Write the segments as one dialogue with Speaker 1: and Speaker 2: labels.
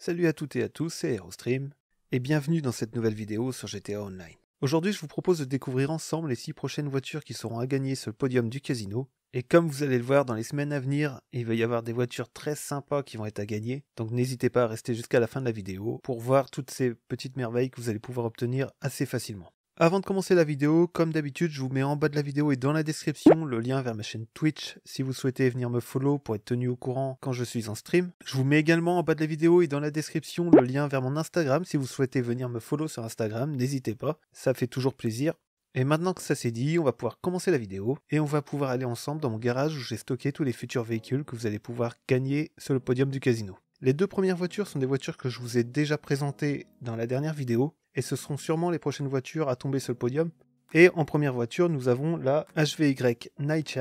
Speaker 1: Salut à toutes et à tous, c'est AeroStream, et bienvenue dans cette nouvelle vidéo sur GTA Online. Aujourd'hui je vous propose de découvrir ensemble les 6 prochaines voitures qui seront à gagner sur le podium du casino, et comme vous allez le voir dans les semaines à venir, il va y avoir des voitures très sympas qui vont être à gagner, donc n'hésitez pas à rester jusqu'à la fin de la vidéo pour voir toutes ces petites merveilles que vous allez pouvoir obtenir assez facilement. Avant de commencer la vidéo, comme d'habitude, je vous mets en bas de la vidéo et dans la description le lien vers ma chaîne Twitch si vous souhaitez venir me follow pour être tenu au courant quand je suis en stream. Je vous mets également en bas de la vidéo et dans la description le lien vers mon Instagram si vous souhaitez venir me follow sur Instagram, n'hésitez pas, ça fait toujours plaisir. Et maintenant que ça c'est dit, on va pouvoir commencer la vidéo et on va pouvoir aller ensemble dans mon garage où j'ai stocké tous les futurs véhicules que vous allez pouvoir gagner sur le podium du casino. Les deux premières voitures sont des voitures que je vous ai déjà présentées dans la dernière vidéo et ce seront sûrement les prochaines voitures à tomber sur le podium. Et en première voiture, nous avons la HVY Night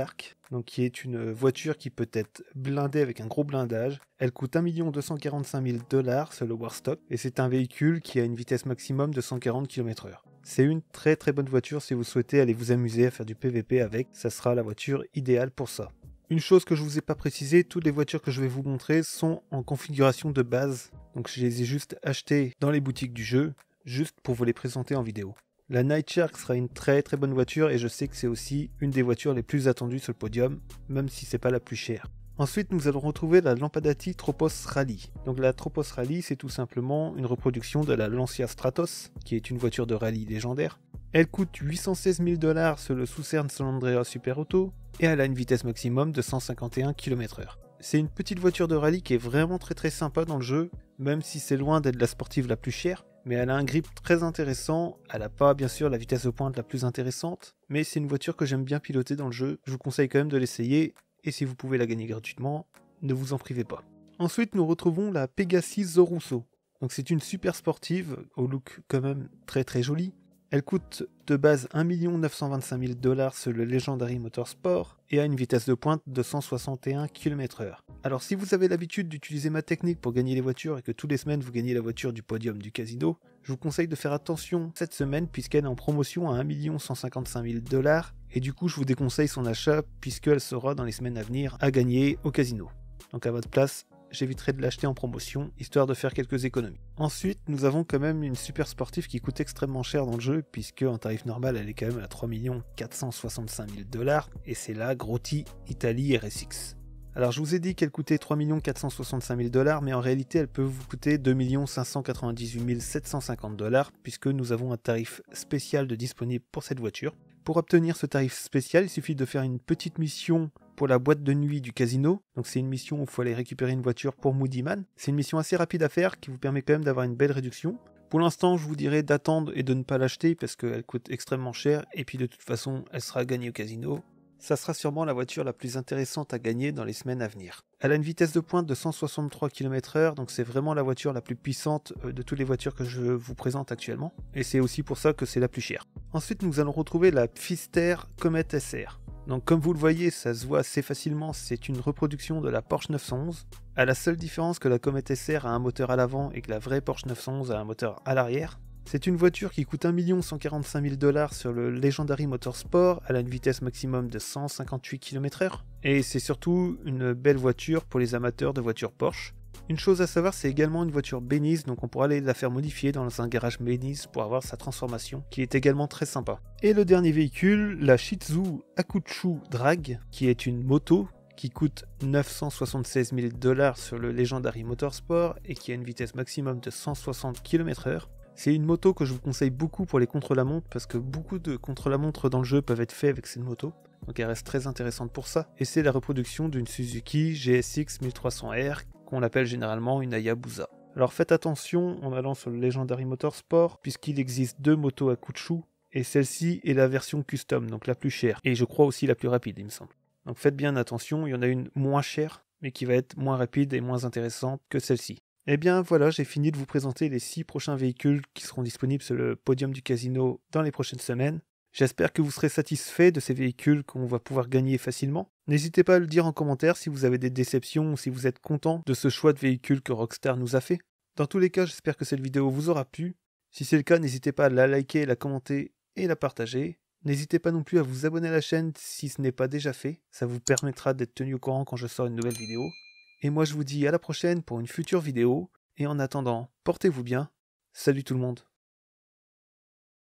Speaker 1: donc qui est une voiture qui peut être blindée avec un gros blindage. Elle coûte 1 245 000 dollars selon Warstock, et c'est un véhicule qui a une vitesse maximum de 140 km/h. C'est une très très bonne voiture si vous souhaitez aller vous amuser à faire du PVP avec, ça sera la voiture idéale pour ça. Une chose que je vous ai pas précisé, toutes les voitures que je vais vous montrer sont en configuration de base. Donc je les ai juste achetées dans les boutiques du jeu juste pour vous les présenter en vidéo. La Night Shark sera une très très bonne voiture et je sais que c'est aussi une des voitures les plus attendues sur le podium, même si c'est pas la plus chère. Ensuite, nous allons retrouver la Lampadati Tropos Rally. Donc la Tropos Rally, c'est tout simplement une reproduction de la Lancia Stratos, qui est une voiture de rallye légendaire. Elle coûte 816 000 dollars sur le Soussern San Andrea Super Auto et elle a une vitesse maximum de 151 km/h. C'est une petite voiture de rallye qui est vraiment très très sympa dans le jeu, même si c'est loin d'être la sportive la plus chère, mais elle a un grip très intéressant. Elle n'a pas bien sûr la vitesse de pointe la plus intéressante, mais c'est une voiture que j'aime bien piloter dans le jeu. Je vous conseille quand même de l'essayer, et si vous pouvez la gagner gratuitement, ne vous en privez pas. Ensuite, nous retrouvons la Pegasus Zorusso. Donc c'est une super sportive, au look quand même très très joli, elle coûte de base 1 925 000 dollars sur le Legendary Motorsport et a une vitesse de pointe de 161 km/h. Alors si vous avez l'habitude d'utiliser ma technique pour gagner les voitures et que toutes les semaines vous gagnez la voiture du podium du casino, je vous conseille de faire attention cette semaine puisqu'elle est en promotion à 1 155 000 dollars et du coup je vous déconseille son achat puisqu'elle sera dans les semaines à venir à gagner au casino. Donc à votre place, j'éviterai de l'acheter en promotion, histoire de faire quelques économies. Ensuite, nous avons quand même une super sportive qui coûte extrêmement cher dans le jeu, puisque en tarif normal, elle est quand même à 3 465 000 dollars, et c'est la Grotti Italie RSX. Alors je vous ai dit qu'elle coûtait 3 465 000 dollars, mais en réalité elle peut vous coûter 2 598 750 dollars, puisque nous avons un tarif spécial de disponible pour cette voiture. Pour obtenir ce tarif spécial, il suffit de faire une petite mission pour la boîte de nuit du casino. Donc c'est une mission où il faut aller récupérer une voiture pour Moody Man. C'est une mission assez rapide à faire qui vous permet quand même d'avoir une belle réduction. Pour l'instant, je vous dirais d'attendre et de ne pas l'acheter parce qu'elle coûte extrêmement cher et puis de toute façon, elle sera gagnée au casino. Ça sera sûrement la voiture la plus intéressante à gagner dans les semaines à venir. Elle a une vitesse de pointe de 163 km/h, donc c'est vraiment la voiture la plus puissante euh, de toutes les voitures que je vous présente actuellement. Et c'est aussi pour ça que c'est la plus chère. Ensuite, nous allons retrouver la Pfister Comet SR. Donc comme vous le voyez, ça se voit assez facilement, c'est une reproduction de la Porsche 911, à la seule différence que la Comet SR a un moteur à l'avant et que la vraie Porsche 911 a un moteur à l'arrière. C'est une voiture qui coûte 1 145 000 dollars sur le Legendary Motorsport. Elle a une vitesse maximum de 158 km/h. Et c'est surtout une belle voiture pour les amateurs de voitures Porsche. Une chose à savoir, c'est également une voiture Beniz. donc on pourra aller la faire modifier dans un garage Beniz pour avoir sa transformation, qui est également très sympa. Et le dernier véhicule, la Shizu Akuchu Drag, qui est une moto qui coûte 976 000 dollars sur le Legendary Motorsport et qui a une vitesse maximum de 160 km/h. C'est une moto que je vous conseille beaucoup pour les contre-la-montre parce que beaucoup de contre-la-montre dans le jeu peuvent être faits avec cette moto. Donc elle reste très intéressante pour ça. Et c'est la reproduction d'une Suzuki GSX 1300R qu'on appelle généralement une Hayabusa. Alors faites attention en allant sur le Legendary Motorsport puisqu'il existe deux motos à coup de chou et celle-ci est la version custom, donc la plus chère et je crois aussi la plus rapide il me semble. Donc faites bien attention, il y en a une moins chère mais qui va être moins rapide et moins intéressante que celle-ci. Eh bien voilà, j'ai fini de vous présenter les 6 prochains véhicules qui seront disponibles sur le podium du casino dans les prochaines semaines. J'espère que vous serez satisfait de ces véhicules qu'on va pouvoir gagner facilement. N'hésitez pas à le dire en commentaire si vous avez des déceptions ou si vous êtes content de ce choix de véhicule que Rockstar nous a fait. Dans tous les cas, j'espère que cette vidéo vous aura plu. Si c'est le cas, n'hésitez pas à la liker, la commenter et la partager. N'hésitez pas non plus à vous abonner à la chaîne si ce n'est pas déjà fait, ça vous permettra d'être tenu au courant quand je sors une nouvelle vidéo et moi je vous dis à la prochaine pour une future vidéo, et en attendant, portez-vous bien, salut tout le monde